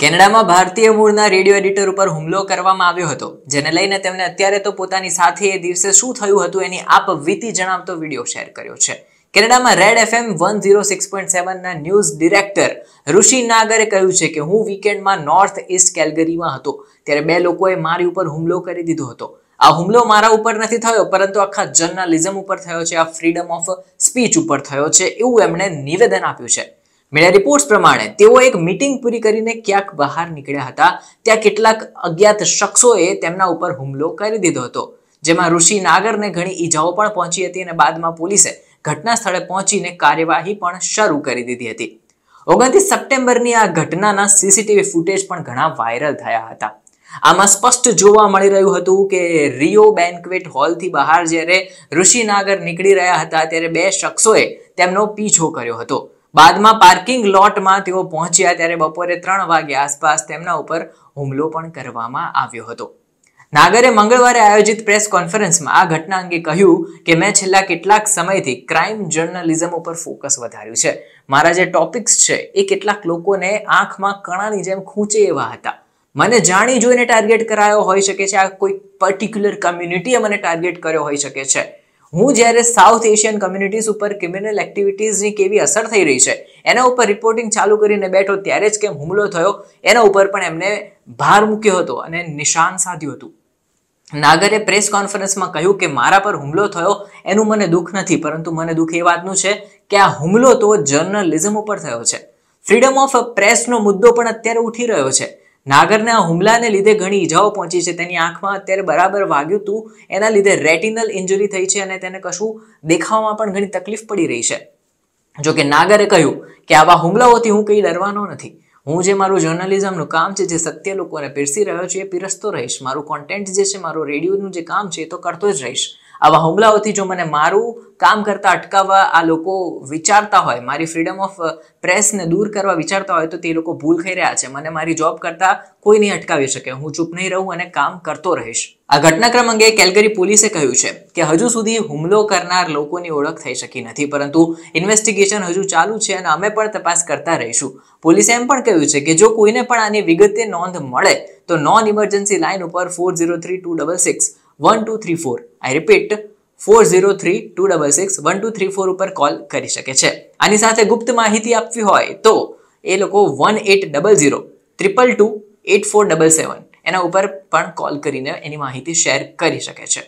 કેનેડામાં ભારતીય મૂળના રેડિયો એડિટર ઉપર હુમલો કરવામાં આવ્યો હતો જેને લઈને તેમણે અત્યારે તો પોતાની સાથે એ દિવસે શું થયું હતું એની આપ વીતી જણાવતો વિડીયો શેર કર્યો છે કેનેડામાં Red FM one zero six point સેવનના ન્યૂઝ ડિરેક્ટર ઋષિ નાગરે કહ્યું છે કે હું વીકેન્ડમાં નોર્થ ઇસ્ટ કેલગરીમાં હતો ત્યારે બે લોકોએ મારી ઉપર હુમલો કરી દીધો હતો આ હુમલો મારા ઉપર નથી થયો પરંતુ આખા જર્નાલિઝમ ઉપર થયો છે આ ફ્રીડમ ઓફ સ્પીચ ઉપર થયો છે એવું એમણે નિવેદન આપ્યું છે મળ્યા રિપોર્ટ પ્રમાણે તેઓ એક મીટિંગ પૂરી કરીને ક્યાંક બહાર નીકળ્યા હતા ત્યાં કેટલાક અજ્ઞાત શખ્સોએ તેમના ઉપર હુમલો કરી દીધો હતો જેમાં ઋષિ નાગરને ઘણી ઈજાઓ પણ પહોંચી હતી અને બાદમાં પોલીસે ઘટના સ્થળે પહોંચીને કાર્યવાહી પણ શરૂ કરી દીધી હતી ઓગણત્રીસ સપ્ટેમ્બરની આ ઘટનાના સીસીટીવી ફૂટેજ પણ ઘણા વાયરલ થયા હતા આમાં સ્પષ્ટ જોવા મળી રહ્યું હતું કે રિયો બેન્કવેટ હોલથી બહાર જ્યારે ઋષિનાગર નીકળી રહ્યા હતા ત્યારે બે શખ્સોએ તેમનો પીછો કર્યો હતો બાદમાં પાર્કિંગ લોટમાં તેઓ પહોંચ્યા ત્યારે બપોરે ત્રણ વાગે આસપાસ તેમના ઉપર હુમલો પણ કરવામાં આવ્યો હતો નાગરે મંગળવારે આયોજિત પ્રેસ કોન્ફરન્સમાં આ ઘટના અંગે કહ્યું કે મેં છેલ્લા કેટલાક સમયથી ક્રાઇમ જર્નલિઝમ ઉપર ફોકસ વધાર્યું છે મારા જે ટોપિક્સ છે એ કેટલાક લોકોને આંખમાં કણાની જેમ ખૂંચે એવા હતા મને જાણી જોઈને ટાર્ગેટ કરાયો હોઈ શકે છે આ કોઈ પર્ટિક્યુલર કમ્યુનિટીએ મને ટાર્ગેટ કર્યો હોઈ શકે છે હું જ્યારે સાઉથ એશિયન કમ્યુનિટીઝ ઉપર ક્રિમિનલ એક્ટિવિટીઝની કેવી અસર થઈ રહી છે એના ઉપર રિપોર્ટિંગ ચાલુ કરીને બેઠો ત્યારે જ કેમ હુમલો થયો એના ઉપર પણ એમને ભાર મૂક્યો હતો અને નિશાન સાધ્યું હતું નાગરે પ્રેસ કોન્ફરન્સમાં કહ્યું કે મારા પર હુમલો થયો એનું મને દુઃખ નથી પરંતુ મને દુઃખ એ વાતનું છે કે આ હુમલો તો જર્નલિઝમ ઉપર થયો છે ફ્રીડમ ઓફ પ્રેસનો મુદ્દો પણ અત્યારે ઉઠી રહ્યો છે નાગરના હુમલાને લીધે ઘણી ઈજાઓ પહોંચી છે તેની આંખમાં અત્યારે બરાબર વાગ્યું હતું એના લીધે રેટિનલ ઇન્જરી થઈ છે અને તેને કશું દેખાવામાં પણ ઘણી તકલીફ પડી રહી છે જોકે નાગરે કહ્યું કે આવા હુમલાઓથી હું કંઈ ડરવાનો નથી હું જે મારું જર્નલિઝમનું કામ છે જે સત્ય લોકોને પીરસી રહ્યો છે એ પીરસતો રહીશ મારું કોન્ટેન્ટ જે છે મારું રેડિયોનું જે કામ છે એ તો કરતો જ રહીશ આવા હુમલાઓથી જો મને મારું કામ કરતા અટકાવવા આ લોકો વિચારતા હોય મારી ફ્રીડમ ઓફ પ્રેસને દૂર કરવા વિચારતા હોય તો તે લોકો ભૂલ ખાઈ રહ્યા છે મને મારી જોબ કરતાં કોઈ નહીં અટકાવી શકે હું ચૂપ નહીં રહું અને કામ કરતો રહીશ આ ઘટનાક્રમ અંગે કેલ્ગરી પોલીસે કહ્યું છે કે હજુ સુધી હુમલો કરનાર લોકોની ઓળખ થઈ શકી નથી પરંતુ ઇન્વેસ્ટિગેશન હજુ ચાલુ છે અને અમે પણ તપાસ કરતા રહીશું પોલીસે એમ પણ કહ્યું છે કે જો કોઈને પણ આની વિગતે નોંધ મળે તો નોન ઇમરજન્સી લાઇન ઉપર four zero three two double six one two three four I repeat four zero three two double six one two three four ઉપર કોલ કરી શકે છે આની સાથે ગુપ્ત માહિતી આપવી હોય તો એ લોકો one eight double zero triple two eight four double seven એના ઉપર પણ કોલ કરીને એની માહિતી શેર કરી શકે છે